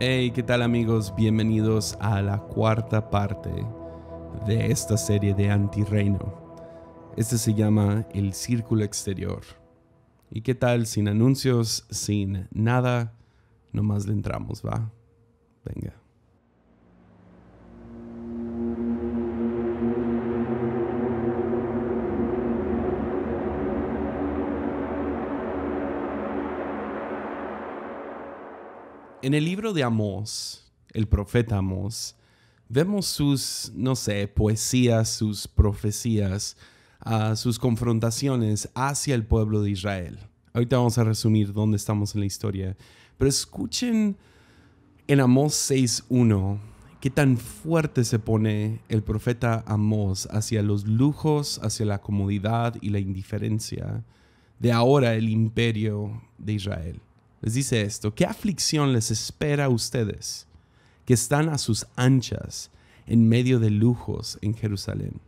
Hey, ¿qué tal amigos? Bienvenidos a la cuarta parte de esta serie de Antirreino. Este se llama El Círculo Exterior. ¿Y qué tal sin anuncios, sin nada? Nomás le entramos, va. Venga. En el libro de Amós, el profeta Amós, vemos sus, no sé, poesías, sus profecías, ah, sus confrontaciones hacia el pueblo de Israel. Ahorita vamos a resumir dónde estamos en la historia. Pero escuchen en Amós 6.1 qué tan fuerte se pone el profeta Amós hacia los lujos, hacia la comodidad y la indiferencia de ahora el imperio de Israel les dice esto, ¿qué aflicción les espera a ustedes que están a sus anchas en medio de lujos en Jerusalén?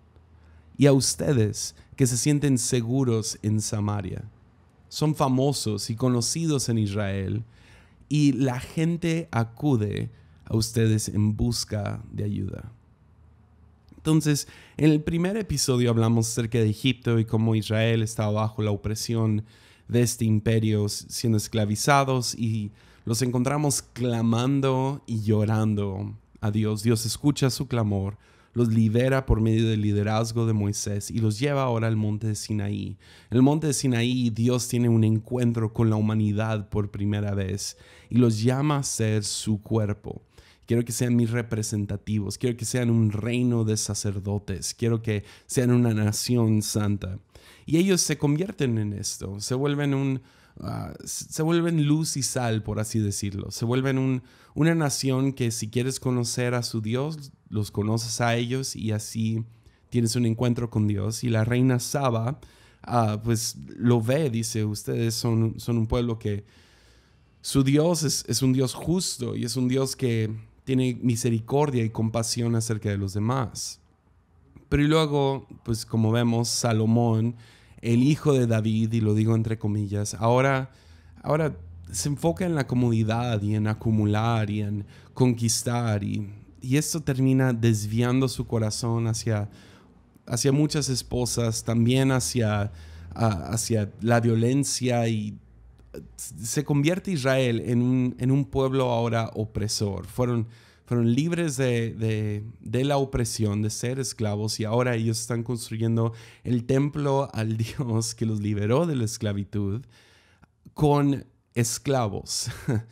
Y a ustedes que se sienten seguros en Samaria. Son famosos y conocidos en Israel y la gente acude a ustedes en busca de ayuda. Entonces, en el primer episodio hablamos acerca de Egipto y cómo Israel estaba bajo la opresión de este imperio siendo esclavizados y los encontramos clamando y llorando a Dios. Dios escucha su clamor, los libera por medio del liderazgo de Moisés y los lleva ahora al monte de Sinaí. En el monte de Sinaí Dios tiene un encuentro con la humanidad por primera vez y los llama a ser su cuerpo. Quiero que sean mis representativos, quiero que sean un reino de sacerdotes, quiero que sean una nación santa. Y ellos se convierten en esto, se vuelven un... Ah, se vuelven luz y sal, por así decirlo. Se vuelven una nación que si quieres conocer a su Dios, los conoces a ellos y así tienes un encuentro con Dios. Y la reina Saba, ah, pues lo ve, dice, ustedes son, son un pueblo que su Dios es, es un Dios justo y es un Dios que tiene misericordia y compasión acerca de los demás. Pero luego, pues como vemos, Salomón el hijo de David, y lo digo entre comillas, ahora, ahora se enfoca en la comodidad y en acumular y en conquistar, y, esto termina desviando su corazón hacia, hacia muchas esposas, también hacia, hacia la violencia y se convierte Israel en un, en un pueblo ahora opresor. Fueron fueron libres de, la opresión, de ser esclavos, y ahora ellos están construyendo el templo al Dios que los liberó de la esclavitud con esclavos.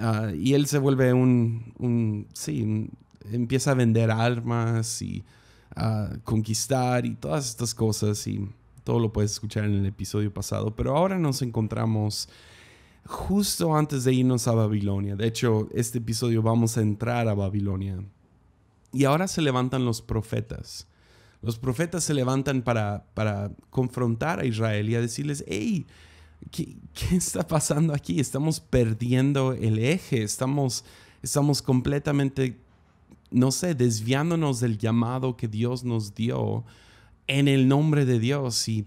Ah, y él se vuelve un, sí, empieza a vender armas y a conquistar y todas estas cosas, y todo lo puedes escuchar en el episodio pasado, pero ahora nos encontramos justo antes de irnos a Babilonia. De hecho, este episodio vamos a entrar a Babilonia. Y ahora se levantan los profetas. Los profetas se levantan para, para confrontar a Israel y a decirles, hey, ¿qué, está pasando aquí? Estamos perdiendo el eje, estamos, estamos completamente, no sé, desviándonos del llamado que Dios nos dio en el nombre de Dios. Y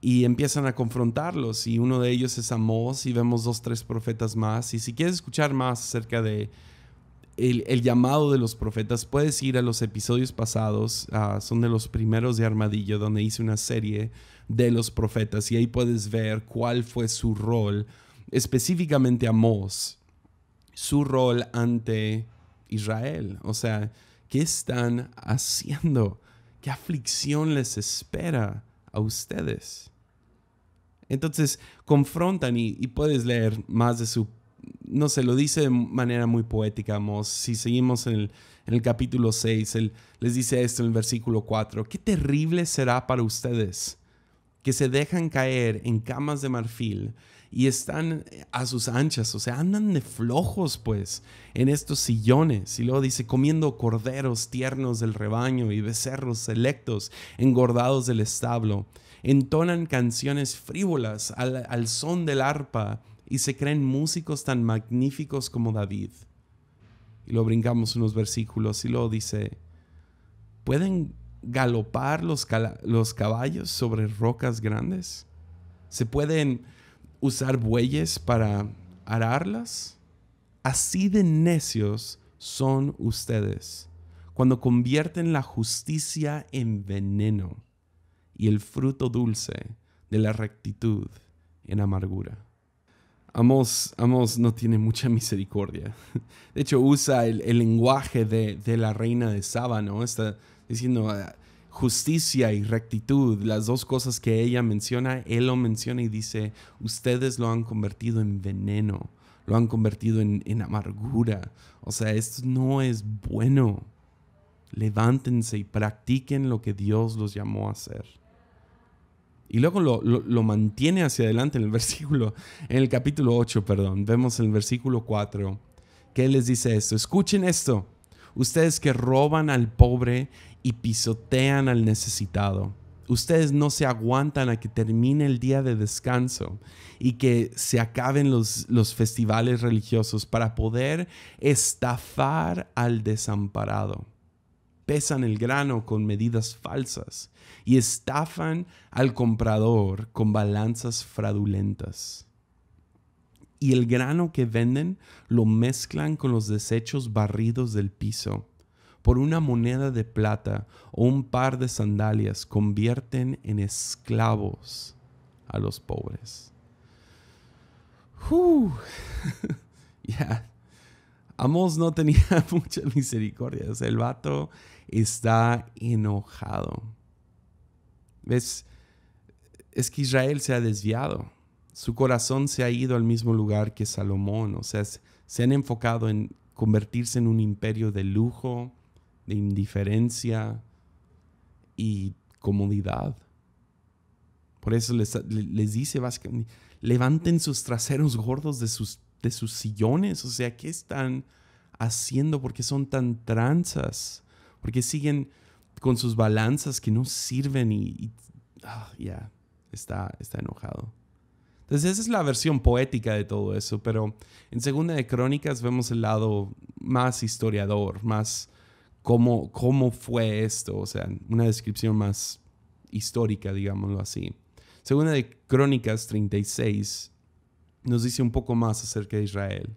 y empiezan a confrontarlos y uno de ellos es Amós y vemos dos, tres profetas más. Y si quieres escuchar más acerca de el, llamado de los profetas, puedes ir a los episodios pasados, ah, son de los primeros de Armadillo, donde hice una serie de los profetas y ahí puedes ver cuál fue su rol, específicamente Amós, su rol ante Israel. O sea, ¿qué están haciendo? ¿Qué aflicción les espera? ustedes. Entonces confrontan y, puedes leer más de su... No se lo dice de manera muy poética Mos. Si seguimos en el, el capítulo 6, él les dice esto en el versículo 4. Qué terrible será para ustedes que se dejan caer en camas de marfil y están eh, a sus anchas, o sea, andan de flojos pues en estos sillones. Y luego dice, comiendo corderos tiernos del rebaño y becerros selectos engordados del establo. Entonan canciones frívolas al, son del arpa y se creen músicos tan magníficos como David. Y lo brincamos unos versículos y luego dice, ¿pueden galopar los caballos sobre rocas grandes? ¿Se pueden usar bueyes para ararlas? Así de necios son ustedes cuando convierten la justicia en veneno y el fruto dulce de la rectitud en amargura. Amos, Amos no tiene mucha misericordia. De hecho, usa el, lenguaje de, la reina de Saba, ¿no? Está diciendo, ah, justicia y rectitud, las dos cosas que ella menciona, él lo menciona y dice, ustedes lo han convertido en veneno, lo han convertido en, amargura. O sea, esto no es bueno. Levántense y practiquen lo que Dios los llamó a hacer. Y luego lo, mantiene hacia adelante en el versículo, en el capítulo 8, perdón. Vemos en el versículo 4 que él les dice esto. Escuchen esto. Ustedes que roban al pobre y pisotean al necesitado. Ustedes no se aguantan a que termine el día de descanso y que se acaben los, los festivales religiosos para poder estafar al desamparado. Pesan el grano con medidas falsas y estafan al comprador con balanzas fraudulentas. Y el grano que venden lo mezclan con los desechos barridos del piso por una moneda de plata o un par de sandalias convierten en esclavos a los pobres. ya, Amos no tenía mucha misericordia. El vato está enojado. ¿Ves? Es que Israel se ha desviado. Su corazón se ha ido al mismo lugar que Salomón. O sea, se han enfocado en convertirse en un imperio de lujo, de indiferencia y comodidad. Por eso les, dice, básicamente, levanten sus traseros gordos de sus, de sus sillones. O sea, ¿qué están haciendo? porque son tan tranzas? Porque siguen con sus balanzas que no sirven y, ah, ya, está, está enojado. Entonces esa es la versión poética de todo eso, pero en Segunda de Crónicas vemos el lado más historiador, más cómo, fue esto, o sea, una descripción más histórica, digámoslo así. Segunda de Crónicas 36 nos dice un poco más acerca de Israel.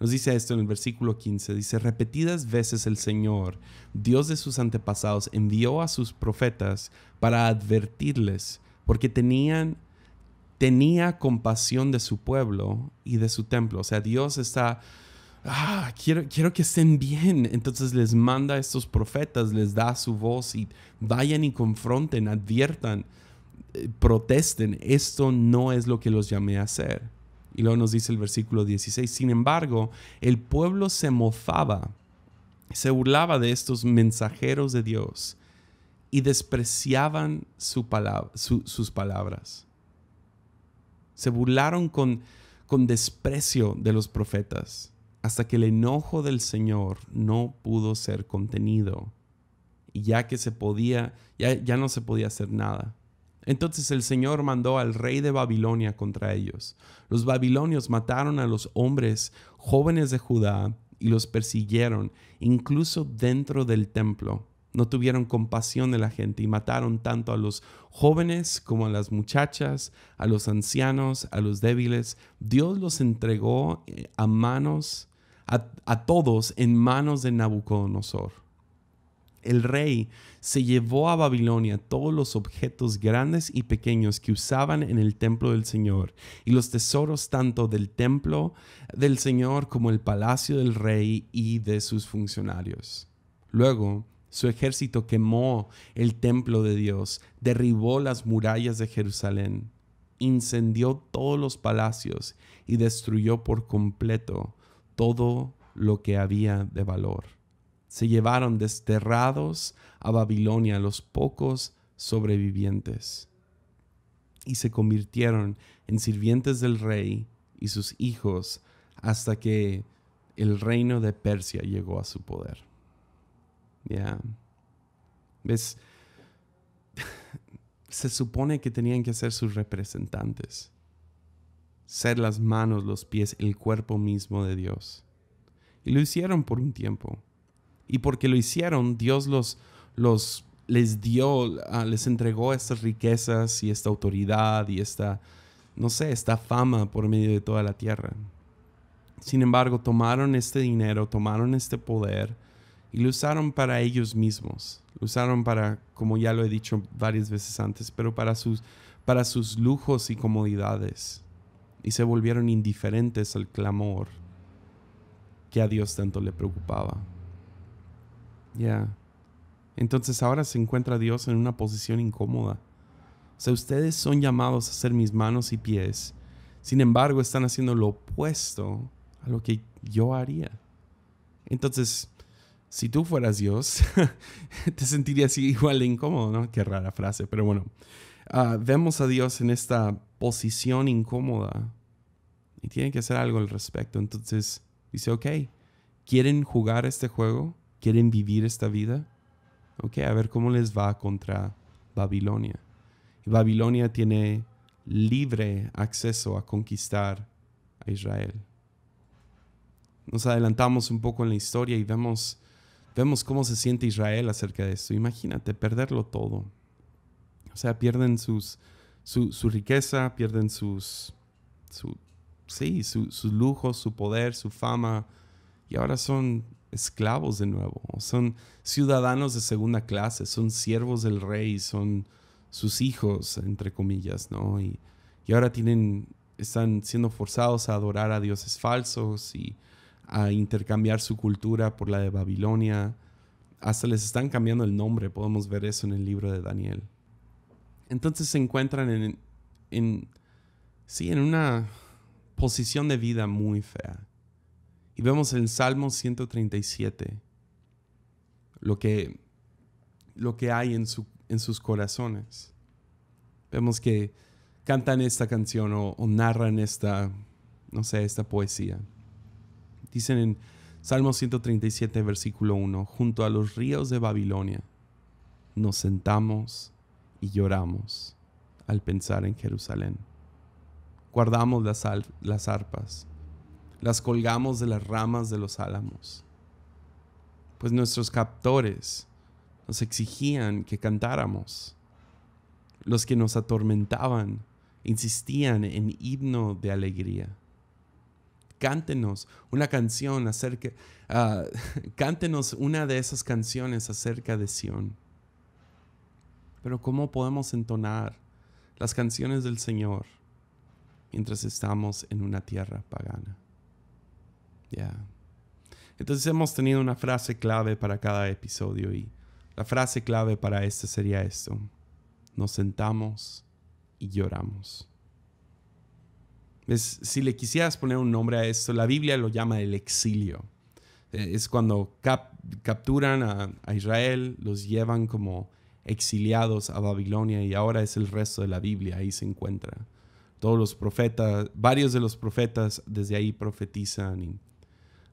Nos dice esto en el versículo 15, dice, repetidas veces el Señor, Dios de sus antepasados, envió a sus profetas para advertirles, porque tenían tenía compasión de su pueblo y de su templo. O sea, Dios está ah, quiero, quiero que estén bien. Entonces les manda a estos profetas, les da su voz y vayan y confronten, adviertan, eh, protesten. Esto no es lo que los llamé a hacer. Y luego nos dice el versículo 16, sin embargo, el pueblo se mofaba, se burlaba de estos mensajeros de Dios y despreciaban su palabra, sus palabras. Se burlaron con, con desprecio de los profetas hasta que el enojo del Señor no pudo ser contenido y ya que se podía, ya, ya, no se podía hacer nada. Entonces el Señor mandó al rey de Babilonia contra ellos. Los babilonios mataron a los hombres jóvenes de Judá y los persiguieron, incluso dentro del templo. No tuvieron compasión de la gente y mataron tanto a los jóvenes como a las muchachas, a los ancianos, a los débiles. Dios los entregó eh, a manos a, todos en manos de Nabucodonosor. El rey se llevó a Babilonia todos los objetos grandes y pequeños que usaban en el templo del Señor y los tesoros tanto del templo del Señor como el palacio del rey y de sus funcionarios. Luego, su ejército quemó el templo de Dios, derribó las murallas de Jerusalén, incendió todos los palacios y destruyó por completo todo lo que había de valor. Se llevaron desterrados a Babilonia los pocos sobrevivientes y se convirtieron en sirvientes del rey y sus hijos hasta que el reino de Persia llegó a su poder. Ya. ¿Ves? Se supone que tenían que ser sus representantes ser las manos, los pies, el cuerpo mismo de Dios. Y lo hicieron por un tiempo. Y porque lo hicieron, Dios los, les dio, ah, les entregó estas riquezas y esta autoridad y esta, no sé, esta fama por medio de toda la tierra. Sin embargo, tomaron este dinero, tomaron este poder y lo usaron para ellos mismos. Lo usaron para, como ya lo he dicho varias veces antes, pero para sus, para sus lujos y comodidades y se volvieron indiferentes al clamor que a Dios tanto le preocupaba. Ya. Entonces ahora se encuentra Dios en una posición incómoda. O sea, ustedes son llamados a ser mis manos y pies. Sin embargo, están haciendo lo opuesto a lo que yo haría. Entonces, si tú fueras Dios, te sentirías igual de incómodo, ¿no? Qué rara frase, pero bueno. Ah, vemos a Dios en esta posición incómoda y tienen que hacer algo al respecto. Entonces dice, ok, ¿quieren jugar este juego? ¿Quieren vivir esta vida? Ok, a ver cómo les va contra Babilonia. Y Babilonia tiene libre acceso a conquistar a Israel. Nos adelantamos un poco en la historia y vemos, vemos cómo se siente Israel acerca de esto. Imagínate perderlo todo. O sea, pierden sus, su, riqueza, pierden sus, su, sí, sus lujos, su poder, su fama, y ahora son esclavos de nuevo, son ciudadanos de segunda clase, son siervos del rey, son sus hijos, entre comillas, ¿no? Y, y ahora tienen, están siendo forzados a adorar a dioses falsos y a intercambiar su cultura por la de Babilonia. Hasta les están cambiando el nombre, podemos ver eso en el libro de Daniel. Entonces se encuentran en, sí, en una posición de vida muy fea. Y vemos en Salmo 137 lo que, lo que hay en, su, en sus corazones. Vemos que cantan esta canción o, narran esta, no sé, esta poesía. Dicen en Salmo 137, versículo 1, junto a los ríos de Babilonia, nos sentamos y lloramos al pensar en Jerusalén. Guardamos las, las arpas, las colgamos de las ramas de los álamos, pues nuestros captores nos exigían que cantáramos. Los que nos atormentaban insistían en himno de alegría. Cántenos una canción acerca, ah, cántenos una de esas canciones acerca de Sión pero ¿cómo podemos entonar las canciones del Señor mientras estamos en una tierra pagana? Ya. Entonces hemos tenido una frase clave para cada episodio y la frase clave para este sería esto. Nos sentamos y lloramos. Si le quisieras poner un nombre a esto, la Biblia lo llama el exilio. Eh, es cuando capturan a Israel, los llevan como exiliados a Babilonia y ahora es el resto de la Biblia, ahí se encuentra. Todos los profetas, varios de los profetas desde ahí profetizan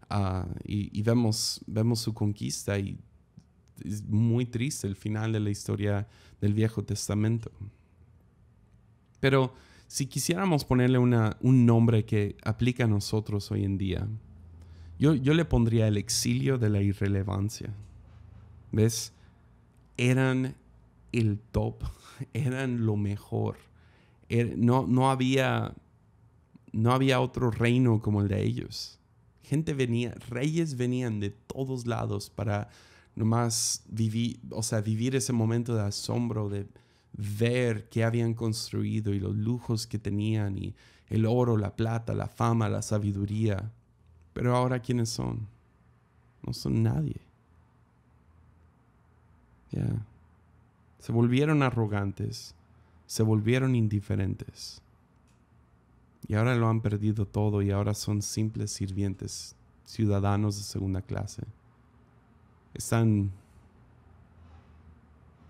ah, y, vemos, vemos su conquista y es muy triste el final de la historia del Viejo Testamento. Pero si quisiéramos ponerle una, un nombre que aplica a nosotros hoy en día, yo, yo le pondría el exilio de la irrelevancia. ¿Ves? Eran el top, eran lo mejor. Er, no, no, había, no había otro reino como el de ellos. Gente venía, reyes venían de todos lados para nomás vivir, o sea, vivir ese momento de asombro, de ver qué habían construido y los lujos que tenían y el oro, la plata, la fama, la sabiduría. Pero ahora, ¿quiénes son? No son nadie. Ya. Se volvieron arrogantes, se volvieron indiferentes. Y ahora lo han perdido todo y ahora son simples sirvientes, ciudadanos de segunda clase. Están...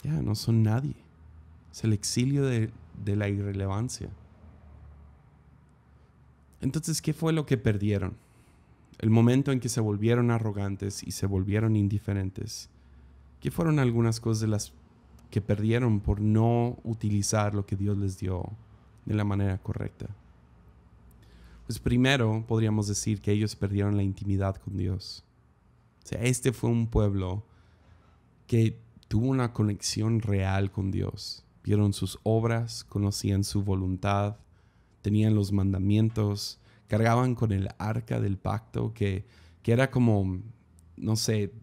Ya, no son nadie. Es el exilio de, de la irrelevancia. Entonces, ¿qué fue lo que perdieron? El momento en que se volvieron arrogantes y se volvieron indiferentes. ¿Qué fueron algunas cosas de las que perdieron por no utilizar lo que Dios les dio de la manera correcta. Pues primero podríamos decir que ellos perdieron la intimidad con Dios. O sea, este fue un pueblo que tuvo una conexión real con Dios. Vieron sus obras, conocían su voluntad, tenían los mandamientos, cargaban con el arca del pacto que, que era como, no sé,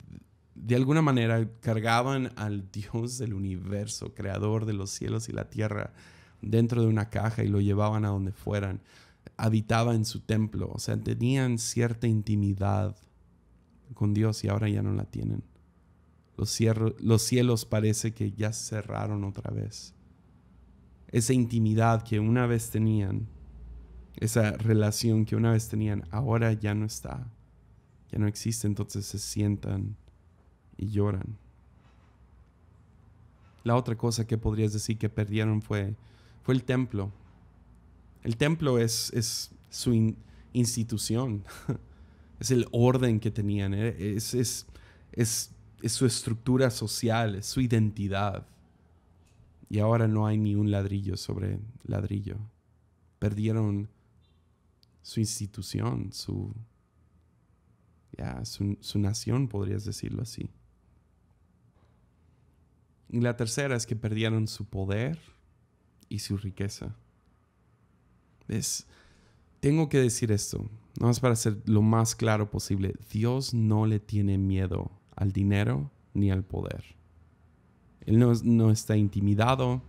de alguna manera cargaban al Dios del universo, creador de los cielos y la tierra, dentro de una caja y lo llevaban a donde fueran. Habitaba en su templo, o sea, tenían cierta intimidad con Dios y ahora ya no la tienen. Los, los cielos parece que ya cerraron otra vez. Esa intimidad que una vez tenían, esa relación que una vez tenían, ahora ya no está, ya no existe, entonces se sientan y lloran. La otra cosa que podrías decir que perdieron fue, fue el templo. El templo es, es su institución, es el orden que tenían, eh, es, es, su estructura social, es su identidad. Y ahora no hay ni un ladrillo sobre ladrillo. Perdieron su institución, su, su, nación, podrías decirlo así. Y la tercera es que perdieron su poder y su riqueza. tengo que decir esto, no es para ser lo más claro posible. Dios no le tiene miedo al dinero ni al poder. Él no, no está intimidado,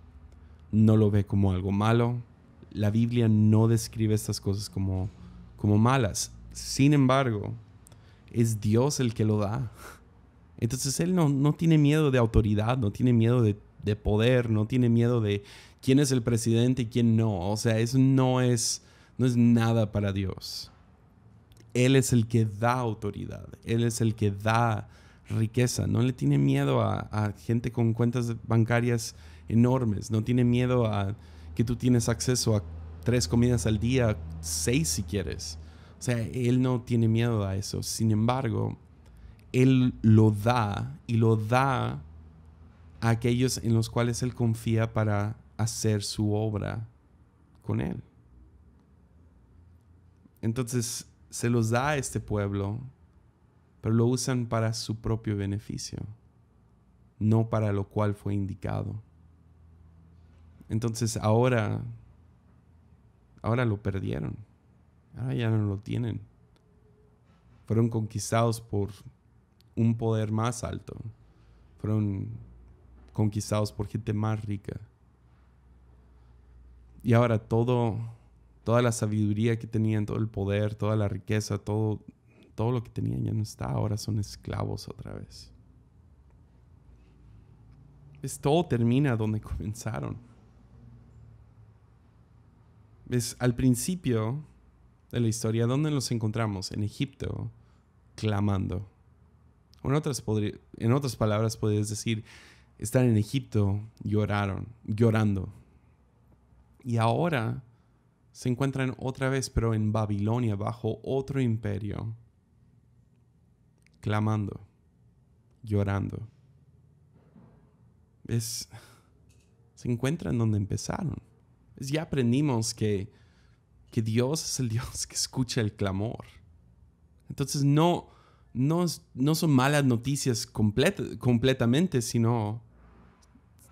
no lo ve como algo malo. La Biblia no describe estas cosas como, como malas. Sin embargo, es Dios el que lo da. Entonces él no, tiene miedo de autoridad, no tiene miedo de, poder, no tiene miedo de quién es el presidente y quién no. O sea, eso no es, no es nada para Dios. Él es el que da autoridad, Él es el que da riqueza, no le tiene miedo a, a gente con cuentas bancarias enormes, no tiene miedo a que tú tienes acceso a tres comidas al día, seis si quieres. O sea, Él no tiene miedo a eso. Sin embargo, él lo da y lo da a aquellos en los cuales Él confía para hacer su obra con Él. Entonces se los da a este pueblo, pero lo usan para su propio beneficio, no para lo cual fue indicado. Entonces ahora, ahora lo perdieron, ahora ya no lo tienen. Fueron conquistados por un poder más alto. Fueron conquistados por gente más rica. Y ahora todo, toda la sabiduría que tenían, todo el poder, toda la riqueza, todo, todo lo que tenían ya no está. Ahora son esclavos otra vez. Es, todo termina donde comenzaron. Es al principio de la historia, ¿dónde nos encontramos? En Egipto, clamando en otras, palabras, podrías decir, están en Egipto, lloraron, llorando. Y ahora se encuentran otra vez, pero en Babilonia, bajo otro imperio, clamando, llorando. Es, se encuentran donde empezaron. ya aprendimos que, que Dios es el Dios que escucha el clamor. Entonces no no, son malas noticias completamente, sino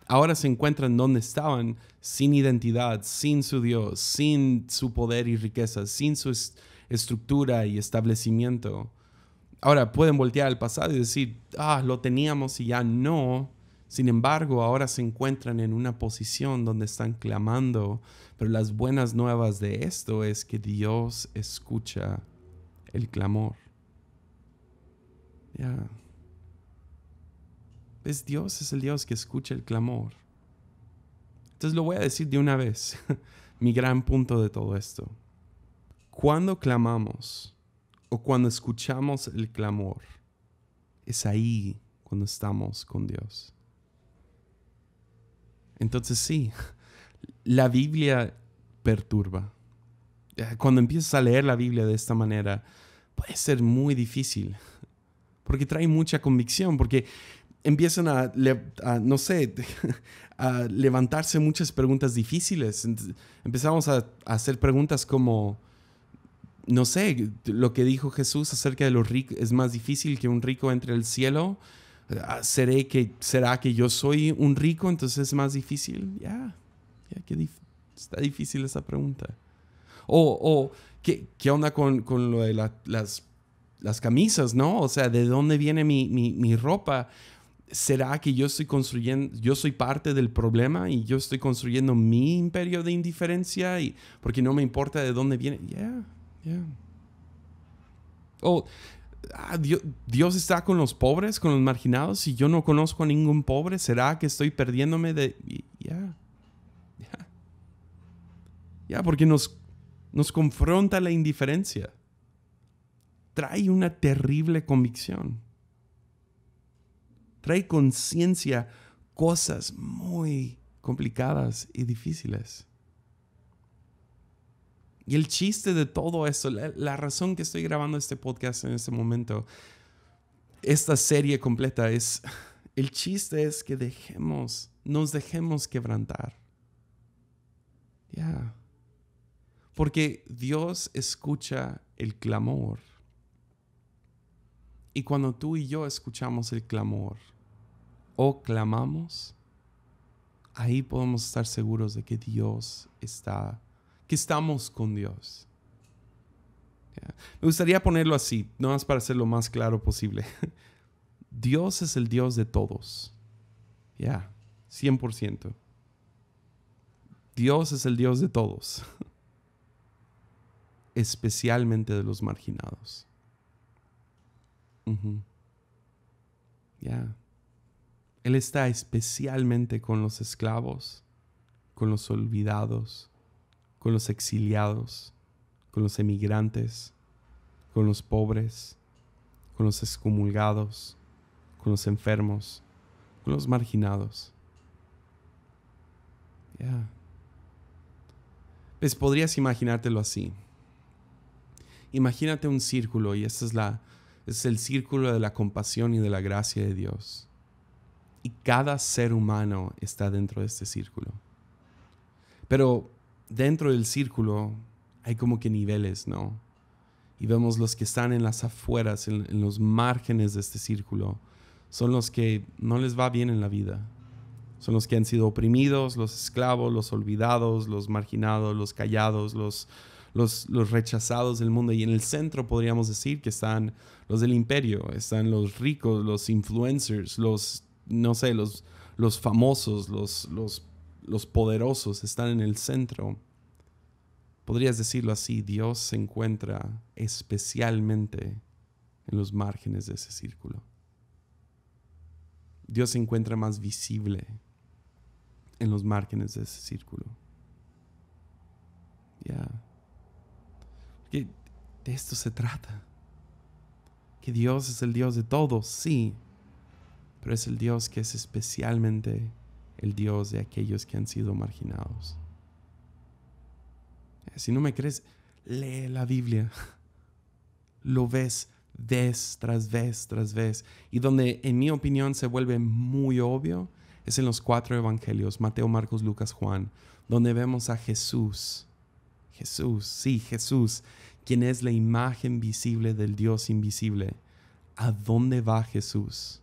ahora se encuentran donde estaban, sin identidad, sin su Dios, sin su poder y riqueza, sin su estructura y establecimiento. Ahora pueden voltear al pasado y decir, ah, lo teníamos y ya no. Sin embargo, ahora se encuentran en una posición donde están clamando, pero las buenas nuevas de esto es que Dios escucha el clamor. Es Dios, es el Dios que escucha el clamor. Entonces lo voy a decir de una vez, mi gran punto de todo esto. Cuando clamamos o cuando escuchamos el clamor, es ahí cuando estamos con Dios. Entonces sí, la Biblia perturba. Eh, cuando empiezas a leer la Biblia de esta manera, puede ser muy difícil porque trae mucha convicción, porque empiezan a, no sé, a levantarse muchas preguntas difíciles. Empezamos a, hacer preguntas como, no sé, lo que dijo Jesús acerca de los ricos, es más difícil que un rico entre el cielo. Ah, ¿Seré que, ¿Será que yo soy un rico? Entonces es más difícil. Ya, ya, está difícil esa pregunta. O, o ¿qué, onda con, con lo de las las camisas, ¿no? O sea, ¿de dónde viene mi, ropa? ¿Será que yo estoy construyendo, yo soy parte del problema y yo estoy construyendo mi imperio de indiferencia y porque no me importa de dónde viene? Yeah, yeah. oh, Dios, está con los pobres, con los marginados y yo no conozco a ningún pobre. ¿Será que estoy perdiéndome de? Yeah, yeah. yeah porque nos nos confronta la indiferencia trae una terrible convicción. Trae conciencia cosas muy complicadas y difíciles. Y el chiste de todo esto, la, razón que estoy grabando este podcast en este momento, esta serie completa es, el chiste es que dejemos, nos dejemos quebrantar. Ya. Porque Dios escucha el clamor y cuando tú y yo escuchamos el clamor o clamamos, ahí podemos estar seguros de que Dios está, que estamos con Dios. Me gustaría ponerlo así, no más para ser lo más claro posible. Dios es el Dios de todos. Ya, 100%. Dios es el Dios de todos, especialmente de los marginados. Ya. Él está especialmente con los esclavos, con los olvidados, con los exiliados, con los emigrantes, con los pobres, con los excomulgados, con los enfermos, con los marginados. Ya. Pues podrías imaginártelo así. Imagínate un círculo y esta es la, es el círculo de la compasión y de la gracia de Dios. Y cada ser humano está dentro de este círculo. Pero dentro del círculo hay como que niveles, ¿no? Y vemos los que están en las afueras, en, los márgenes de este círculo, son los que no les va bien en la vida. Son los que han sido oprimidos, los esclavos, los olvidados, los marginados, los callados, los, los, rechazados del mundo. Y en el centro podríamos decir que están los del imperio, están los ricos, los influencers, los, no sé, los, los famosos, los, poderosos están en el centro. Podrías decirlo así, Dios se encuentra especialmente en los márgenes de ese círculo. Dios se encuentra más visible en los márgenes de ese círculo. ya de esto se trata. Que Dios es el Dios de todos, sí, pero es el Dios que es especialmente el Dios de aquellos que han sido marginados. Eh, si no me crees, lee la Biblia. Lo ves vez tras vez tras vez. Y donde, en mi opinión, se vuelve muy obvio es en los cuatro evangelios, Mateo, Marcos, Lucas, Juan, donde vemos a Jesús. Jesús, sí, Jesús, ¿Quién es la imagen visible del Dios invisible. ¿A dónde va Jesús?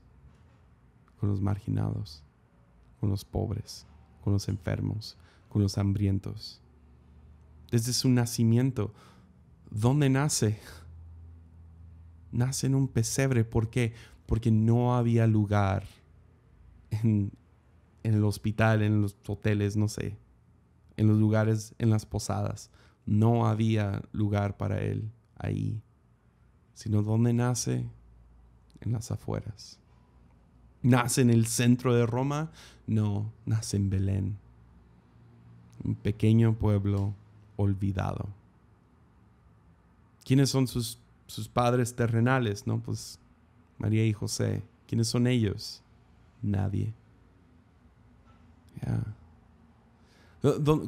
Con los marginados, con los pobres, con los enfermos, con los hambrientos. Desde su nacimiento, ¿dónde nace? Nace en un pesebre. ¿Por qué? Porque no había lugar en, en el hospital, en los hoteles, no sé, en los lugares, en las posadas no había lugar para él ahí, sino donde nace, en las afueras. ¿Nace en el centro de Roma? No, nace en Belén, un pequeño pueblo olvidado. ¿Quiénes son sus, padres terrenales? No, pues María y José. ¿Quiénes son ellos? Nadie.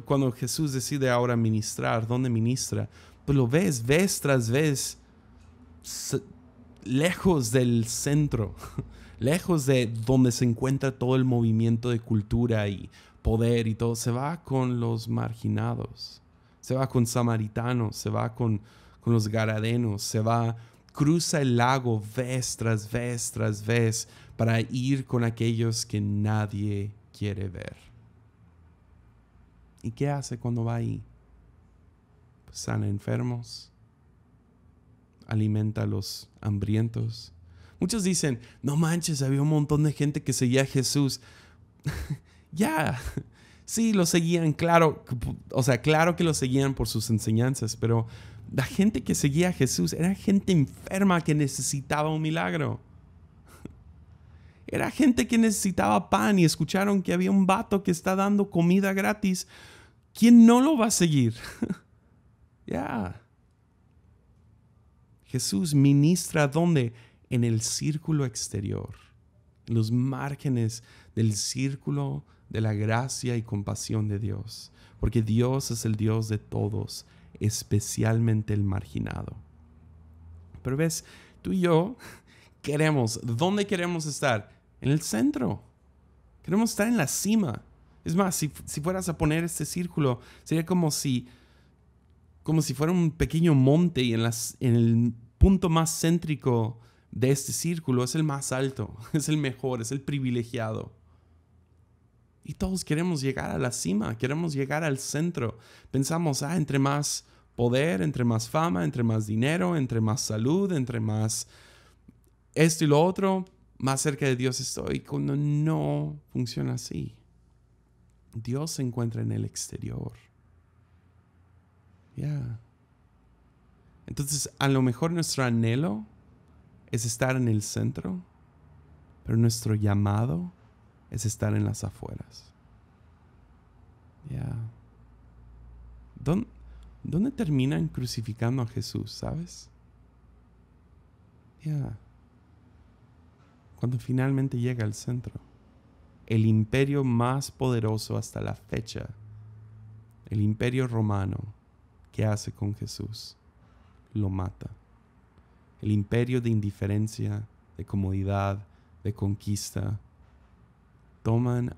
Cuando Jesús decide ahora ministrar, ¿dónde ministra? Pues lo ves ves, tras vez lejos del centro, lejos de donde se encuentra todo el movimiento de cultura y poder y todo. Se va con los marginados, se va con samaritanos, se va con, los garadenos, se va cruza el lago ves, tras vez tras vez para ir con aquellos que nadie quiere ver. ¿Y qué hace cuando va ahí? Pues sana enfermos, alimenta a los hambrientos. Muchos dicen, no manches, había un montón de gente que seguía a Jesús. ya, sí, lo seguían, claro, o sea, claro que lo seguían por sus enseñanzas, pero la gente que seguía a Jesús era gente enferma que necesitaba un milagro. Era gente que necesitaba pan y escucharon que había un vato que está dando comida gratis ¿quién no lo va a seguir? ya. Jesús ministra dónde? En el círculo exterior, en los márgenes del círculo de la gracia y compasión de Dios, porque Dios es el Dios de todos, especialmente el marginado. Pero ves, tú y yo queremos, ¿dónde queremos estar? En el centro. Queremos estar en la cima. Es más, si, fueras a poner este círculo, sería como si, como si fuera un pequeño monte y en, las, en el punto más céntrico de este círculo es el más alto, es el mejor, es el privilegiado. Y todos queremos llegar a la cima, queremos llegar al centro. Pensamos, ah, entre más poder, entre más fama, entre más dinero, entre más salud, entre más esto y lo otro, más cerca de Dios estoy. Cuando no funciona así. Dios se encuentra en el exterior. Ya. Entonces, a lo mejor nuestro anhelo es estar en el centro, pero nuestro llamado es estar en las afueras. Ya. ¿Dónde, terminan crucificando a Jesús, sabes? Ya. Cuando finalmente llega al centro el imperio más poderoso hasta la fecha, el imperio romano, ¿qué hace con Jesús? Lo mata. El imperio de indiferencia, de comodidad, de conquista, toman,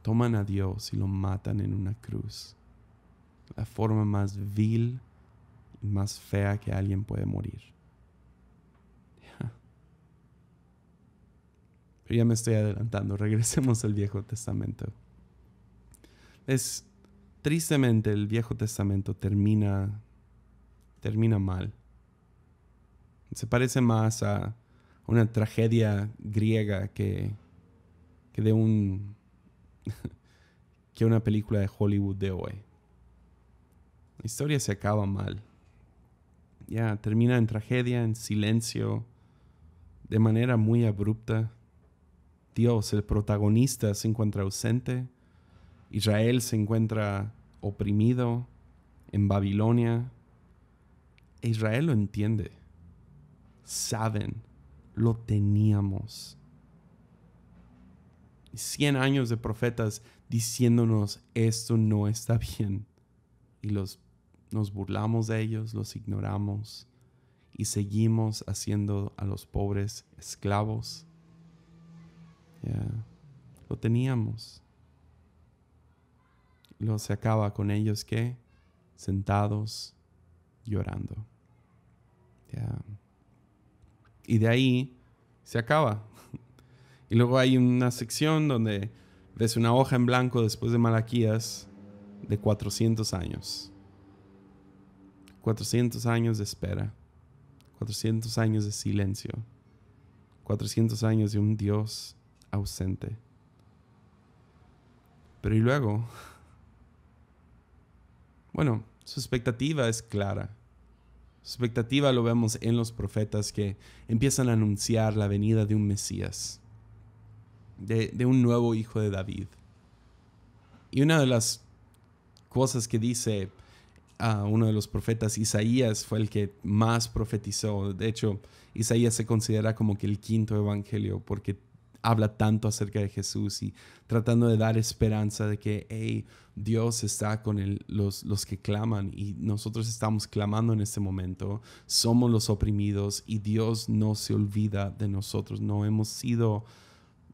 toman a Dios y lo matan en una cruz. La forma más vil y más fea que alguien puede morir. Pero ya me estoy adelantando, regresemos al Viejo Testamento. Es tristemente el Viejo Testamento termina termina mal. Se parece más a una tragedia griega que, que de un que una película de Hollywood de hoy. La historia se acaba mal. Ya termina en tragedia, en silencio, de manera muy abrupta. Dios, el protagonista, se encuentra ausente. Israel se encuentra oprimido en Babilonia. E Israel lo entiende. Saben, lo teníamos. Cien años de profetas diciéndonos esto no está bien. Y los, nos burlamos de ellos, los ignoramos y seguimos haciendo a los pobres esclavos lo teníamos. Lo se acaba con ellos que sentados llorando. Y de ahí se acaba. y luego hay una sección donde ves una hoja en blanco después de Malaquías de 400 años. 400 años de espera. 400 años de silencio. 400 años de un Dios ausente. Pero y luego, bueno, su expectativa es clara. Su expectativa lo vemos en los profetas que empiezan a anunciar la venida de un Mesías, de, un nuevo hijo de David. Y una de las cosas que dice a ah, uno de los profetas, Isaías, fue el que más profetizó. De hecho, Isaías se considera como que el quinto evangelio porque habla tanto acerca de Jesús y tratando de dar esperanza de que, hey, Dios está con los, que claman y nosotros estamos clamando en este momento, somos los oprimidos y Dios no se olvida de nosotros, no hemos sido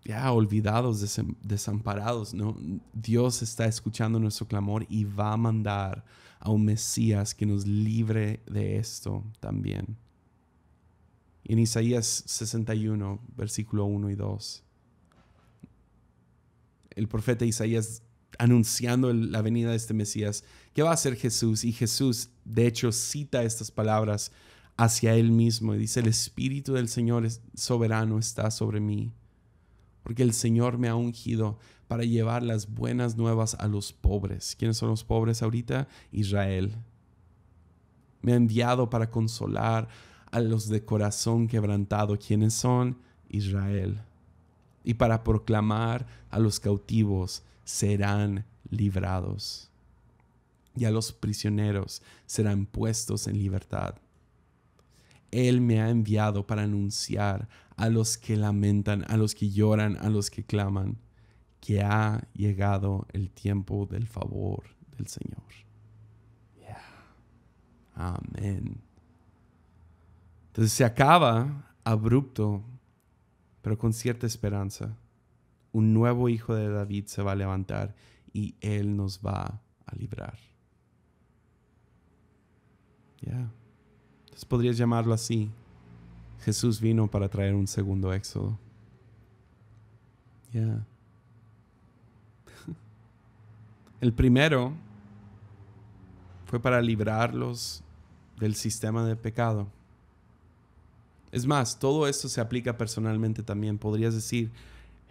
ya olvidados, desamparados, ¿no? Dios está escuchando nuestro clamor y va a mandar a un Mesías que nos libre de esto también en Isaías 61, versículo 1 y 2. El profeta Isaías anunciando la venida de este Mesías. que va a ser Jesús? Y Jesús, de hecho, cita estas palabras hacia él mismo y dice, el Espíritu del Señor soberano está sobre mí, porque el Señor me ha ungido para llevar las buenas nuevas a los pobres. ¿Quiénes son los pobres ahorita? Israel. Me ha enviado para consolar a los de corazón quebrantado, quienes son Israel. Y para proclamar a los cautivos serán librados. Y a los prisioneros serán puestos en libertad. Él me ha enviado para anunciar a los que lamentan, a los que lloran, a los que claman, que ha llegado el tiempo del favor del Señor. Amén. Entonces se acaba abrupto, pero con cierta esperanza. Un nuevo hijo de David se va a levantar y él nos va a librar. Ya. Entonces podrías llamarlo así. Jesús vino para traer un segundo éxodo. Ya. El primero fue para librarlos del sistema de pecado. Es más, todo esto se aplica personalmente también. Podrías decir,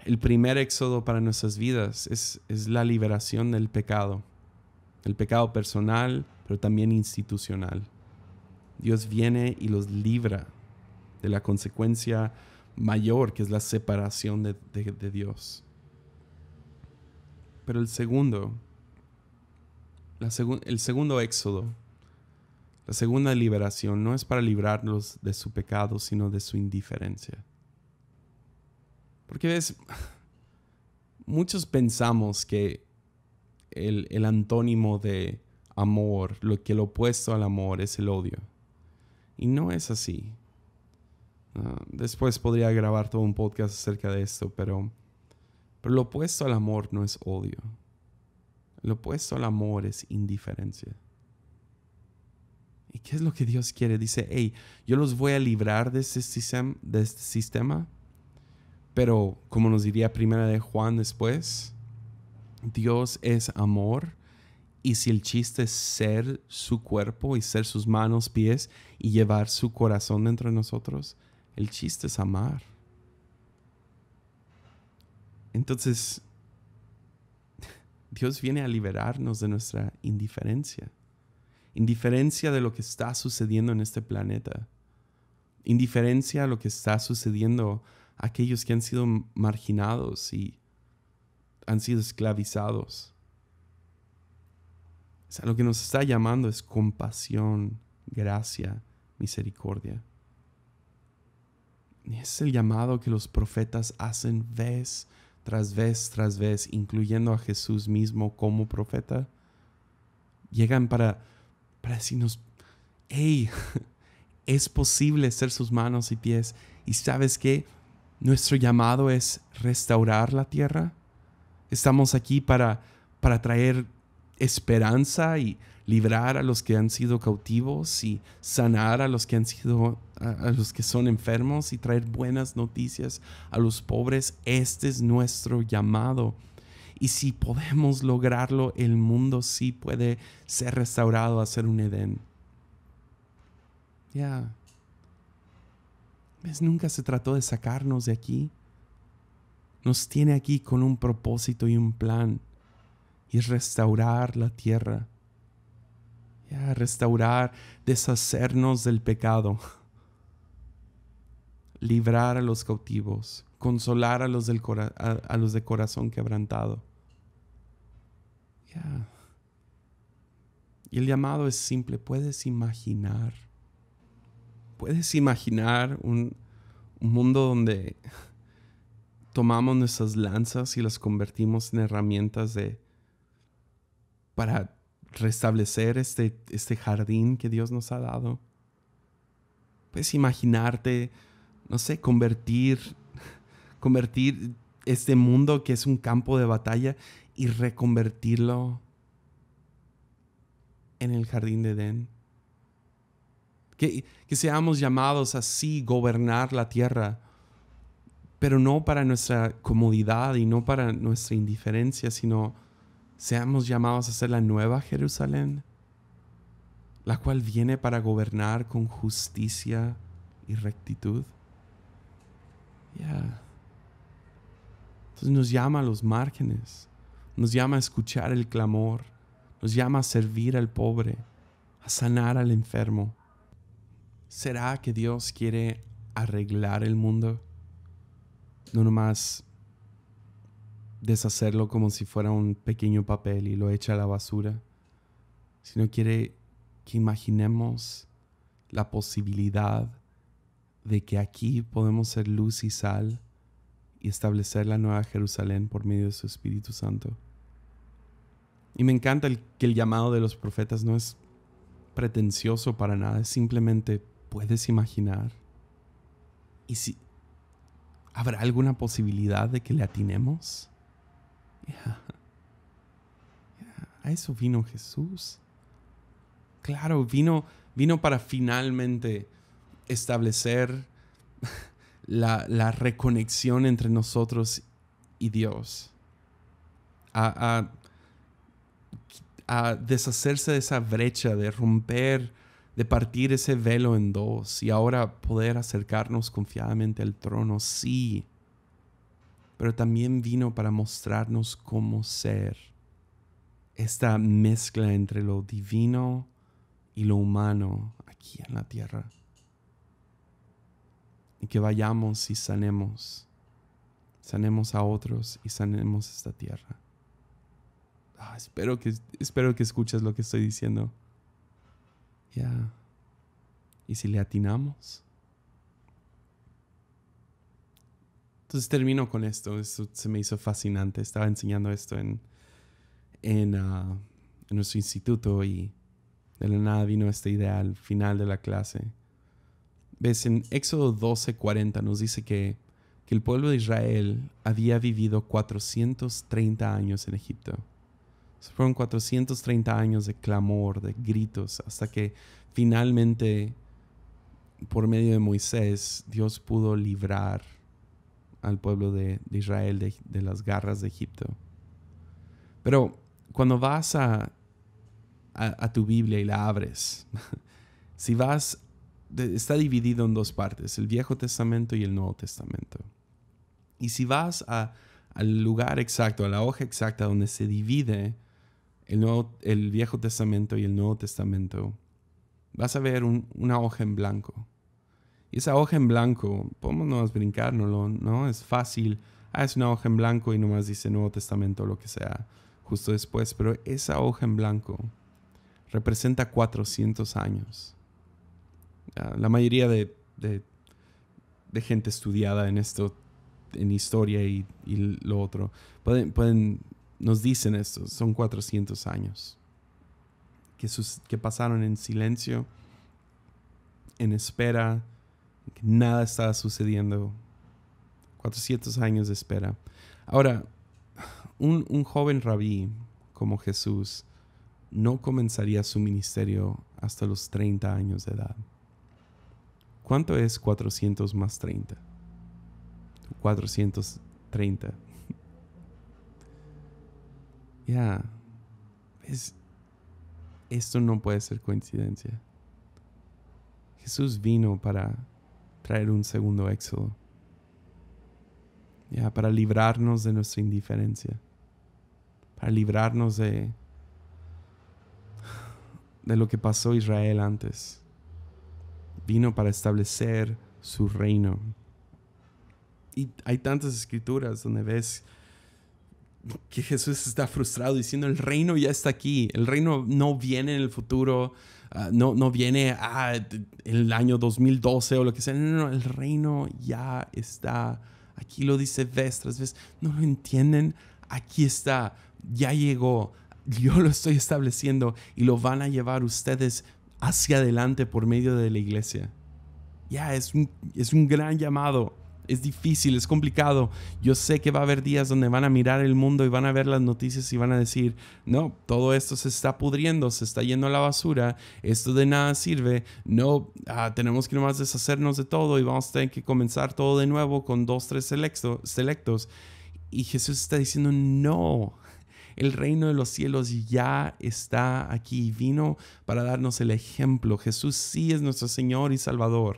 el primer éxodo para nuestras vidas es, la liberación del pecado. El pecado personal, pero también institucional. Dios viene y los libra de la consecuencia mayor, que es la separación de, Dios. Pero el segundo, el segundo éxodo la segunda liberación no es para librarlos de su pecado, sino de su indiferencia. Porque ves, muchos pensamos que el, antónimo de amor, lo que lo opuesto al amor es el odio. Y no es así. Ah, después podría grabar todo un podcast acerca de esto, pero, pero lo opuesto al amor no es odio. Lo opuesto al amor es indiferencia. ¿Y qué es lo que Dios quiere? Dice, hey, yo los voy a librar de este, sistema, de este sistema, pero como nos diría primera de Juan después, Dios es amor. Y si el chiste es ser su cuerpo y ser sus manos, pies y llevar su corazón dentro de nosotros, el chiste es amar. Entonces, Dios viene a liberarnos de nuestra indiferencia indiferencia de lo que está sucediendo en este planeta, indiferencia a lo que está sucediendo a aquellos que han sido marginados y han sido esclavizados. lo que nos está llamando es compasión, gracia, misericordia. es el llamado que los profetas hacen vez tras vez tras vez, incluyendo a Jesús mismo como profeta. Llegan para para decirnos, hey, es posible ser sus manos y pies. Y sabes qué? nuestro llamado es restaurar la tierra. Estamos aquí para, para traer esperanza y librar a los que han sido cautivos y sanar a los que han sido a los que son enfermos y traer buenas noticias a los pobres. Este es nuestro llamado. Y si podemos lograrlo, el mundo sí puede ser restaurado a ser un Edén. Ya. Nunca se trató de sacarnos de aquí. Nos tiene aquí con un propósito y un plan. Y restaurar la tierra. Ya, restaurar, deshacernos del pecado. Librar a los cautivos. Consolar a los, del a los de corazón quebrantado y el llamado es simple. Puedes imaginar. Puedes imaginar un, mundo donde tomamos nuestras lanzas y las convertimos en herramientas de para restablecer este, este jardín que Dios nos ha dado. Puedes imaginarte, no sé, convertir, convertir este mundo que es un campo de batalla y reconvertirlo en el jardín de Edén. Que, seamos llamados así gobernar la tierra, pero no para nuestra comodidad y no para nuestra indiferencia, sino seamos llamados a ser la nueva Jerusalén, la cual viene para gobernar con justicia y rectitud. Ya. Entonces nos llama a los márgenes nos llama a escuchar el clamor, nos llama a servir al pobre, a sanar al enfermo. ¿Será que Dios quiere arreglar el mundo? No nomás deshacerlo como si fuera un pequeño papel y lo echa a la basura, sino quiere que imaginemos la posibilidad de que aquí podemos ser luz y sal y establecer la nueva Jerusalén por medio de su Espíritu Santo. Y me encanta que el llamado de los profetas no es pretencioso para nada, es simplemente puedes imaginar. Y si habrá alguna posibilidad de que le atinemos, a eso vino Jesús. Claro, vino, vino para finalmente establecer la, reconexión entre nosotros y Dios. A, a, deshacerse de esa brecha, de romper, de partir ese velo en dos y ahora poder acercarnos confiadamente al trono, sí. Pero también vino para mostrarnos cómo ser. Esta mezcla entre lo divino y lo humano aquí en la tierra y que vayamos y sanemos, sanemos a otros y sanemos esta tierra. Ah, espero, que, espero que escuches lo que estoy diciendo. Ya. ¿Y si le atinamos? Entonces termino con esto. Esto se me hizo fascinante. Estaba enseñando esto en, ah, nuestro instituto y de la nada vino esta idea al final de la clase. Ves, en Éxodo 12, 40 nos dice que, el pueblo de Israel había vivido 430 años en Egipto. Fueron 430 años de clamor, de gritos, hasta que finalmente, por medio de Moisés, Dios pudo librar al pueblo de, Israel de, las garras de Egipto. Pero cuando vas a, a, a tu Biblia y la abres, si vas está dividido en dos partes, el Viejo Testamento y el Nuevo Testamento. Y si vas al lugar exacto, a la hoja exacta donde se divide el, Viejo Testamento y el Nuevo Testamento, vas a ver una hoja en blanco. Y esa hoja en blanco, podemos brincárnoslo, ¿no? Es fácil. Ah, es una hoja en blanco y nomás dice Nuevo Testamento o lo que sea justo después. Pero esa hoja en blanco representa 400 años la mayoría de, gente estudiada en esto, en historia y, lo otro, pueden, nos dicen esto, son 400 años que, que pasaron en silencio, en espera, que nada estaba sucediendo, 400 años de espera. Ahora, un, un joven rabí como Jesús, no comenzaría su ministerio hasta los 30 años de edad. ¿Cuánto es 400 más 30? 430. Ya. esto no puede ser coincidencia. Jesús vino para traer un segundo éxodo. Ya, para librarnos de nuestra indiferencia. Para librarnos de de lo que pasó Israel antes vino para establecer su reino. Y hay tantas escrituras donde ves que Jesús está frustrado diciendo el reino ya está aquí, el reino no viene en el futuro, ah, no, no viene ah, en el año 2012 o lo que sea, no, no, el reino ya está, aquí lo dice vez tras vez, no lo entienden, aquí está, ya llegó, yo lo estoy estableciendo y lo van a llevar ustedes hacia adelante por medio de la iglesia. Ya, es, un, es un gran llamado. Es difícil, es complicado. Yo sé que va a haber días donde van a mirar el mundo y van a ver las noticias y van a decir, no, todo esto se está pudriendo, se está yendo a la basura, esto de nada sirve, no, ah, tenemos que nomás deshacernos de todo y vamos a tener que comenzar todo de nuevo con dos, tres selectos. Y Jesús está diciendo, no, el reino de los cielos ya está aquí. y Vino para darnos el ejemplo. Jesús sí es nuestro Señor y Salvador.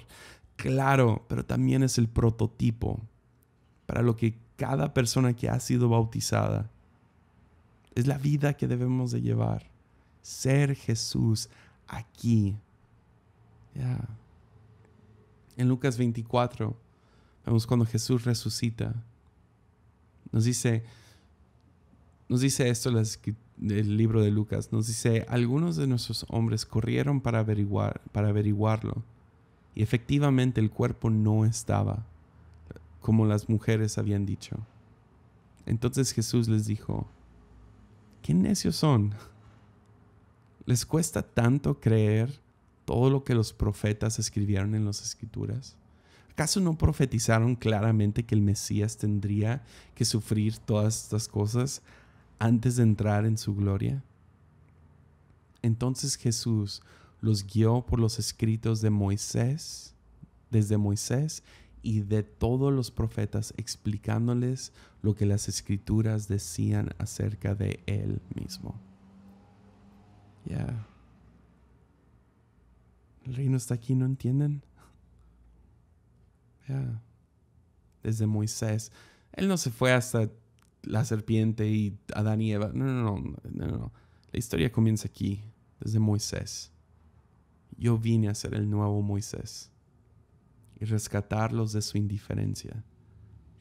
Claro, pero también es el prototipo para lo que cada persona que ha sido bautizada es la vida que debemos de llevar. Ser Jesús aquí. Ya. En Lucas 24 vemos cuando Jesús resucita. Nos dice, nos dice esto el libro de Lucas, nos dice, algunos de nuestros hombres corrieron para, averiguar, para averiguarlo y efectivamente el cuerpo no estaba, como las mujeres habían dicho. Entonces Jesús les dijo, ¿qué necios son? ¿Les cuesta tanto creer todo lo que los profetas escribieron en las escrituras? ¿Acaso no profetizaron claramente que el Mesías tendría que sufrir todas estas cosas antes de entrar en su gloria? Entonces Jesús los guió por los escritos de Moisés, desde Moisés y de todos los profetas, explicándoles lo que las escrituras decían acerca de él mismo. Ya. El reino está aquí, ¿no entienden? Ya. Desde Moisés. Él no se fue hasta la serpiente y Adán y Eva. No, no, no, no, no. La historia comienza aquí, desde Moisés. Yo vine a ser el nuevo Moisés y rescatarlos de su indiferencia.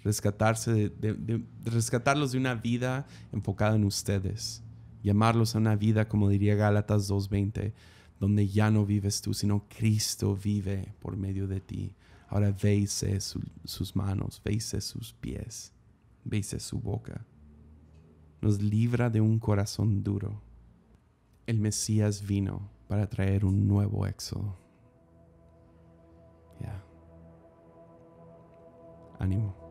Rescatarse de, rescatarlos de una vida enfocada en ustedes. Llamarlos a una vida, como diría Gálatas 2.20, donde ya no vives tú, sino Cristo vive por medio de ti. Ahora veis sus manos, veis sus pies bese su boca. Nos libra de un corazón duro. El Mesías vino para traer un nuevo éxodo. Ya. Ánimo.